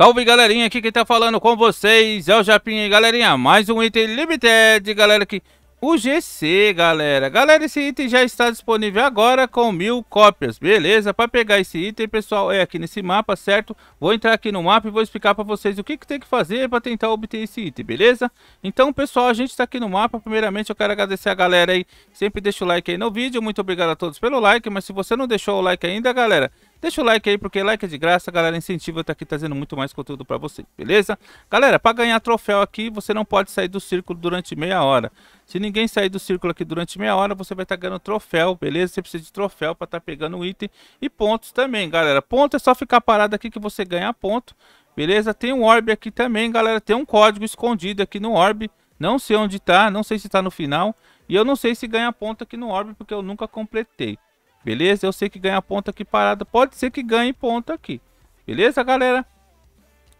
Salve galerinha, aqui quem tá falando com vocês é o Japinha galerinha, mais um item limited, galera, que o GC, galera. Galera, esse item já está disponível agora com mil cópias, beleza? Para pegar esse item, pessoal, é aqui nesse mapa, certo? Vou entrar aqui no mapa e vou explicar para vocês o que, que tem que fazer para tentar obter esse item, beleza? Então, pessoal, a gente está aqui no mapa. Primeiramente, eu quero agradecer a galera aí. Sempre deixa o like aí no vídeo. Muito obrigado a todos pelo like, mas se você não deixou o like ainda, galera... Deixa o like aí, porque like é de graça, galera. Incentiva, tá aqui trazendo muito mais conteúdo para você, beleza? Galera, para ganhar troféu aqui, você não pode sair do círculo durante meia hora. Se ninguém sair do círculo aqui durante meia hora, você vai estar tá ganhando troféu, beleza? Você precisa de troféu para estar tá pegando o item e pontos também, galera. Ponto é só ficar parado aqui que você ganha ponto, beleza? Tem um orb aqui também, galera. Tem um código escondido aqui no orb. Não sei onde tá, não sei se tá no final. E eu não sei se ganha ponto aqui no orb, porque eu nunca completei. Beleza? Eu sei que ganha ponto aqui parada. Pode ser que ganhe ponto aqui. Beleza, galera?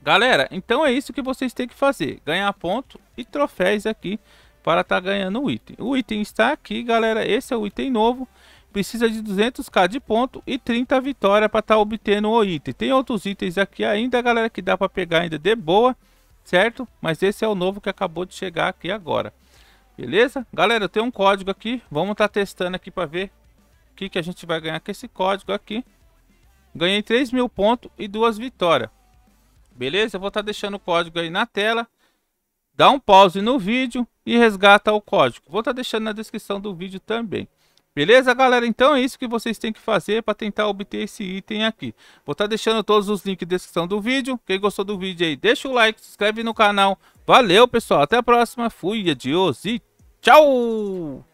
Galera, então é isso que vocês têm que fazer. Ganhar ponto e troféus aqui para estar tá ganhando o item. O item está aqui, galera. Esse é o item novo. Precisa de 200k de ponto e 30 vitória para estar tá obtendo o item. Tem outros itens aqui ainda, galera, que dá para pegar ainda de boa, certo? Mas esse é o novo que acabou de chegar aqui agora. Beleza? Galera, eu tenho um código aqui. Vamos estar tá testando aqui para ver que, que a gente vai ganhar com esse código aqui. Ganhei 3 mil pontos e duas vitórias. Beleza? Eu vou estar tá deixando o código aí na tela. Dá um pause no vídeo e resgata o código. Vou estar tá deixando na descrição do vídeo também. Beleza, galera? Então é isso que vocês têm que fazer para tentar obter esse item aqui. Vou estar tá deixando todos os links na descrição do vídeo. Quem gostou do vídeo aí, deixa o like, se inscreve no canal. Valeu, pessoal. Até a próxima. Fui, adiós e tchau!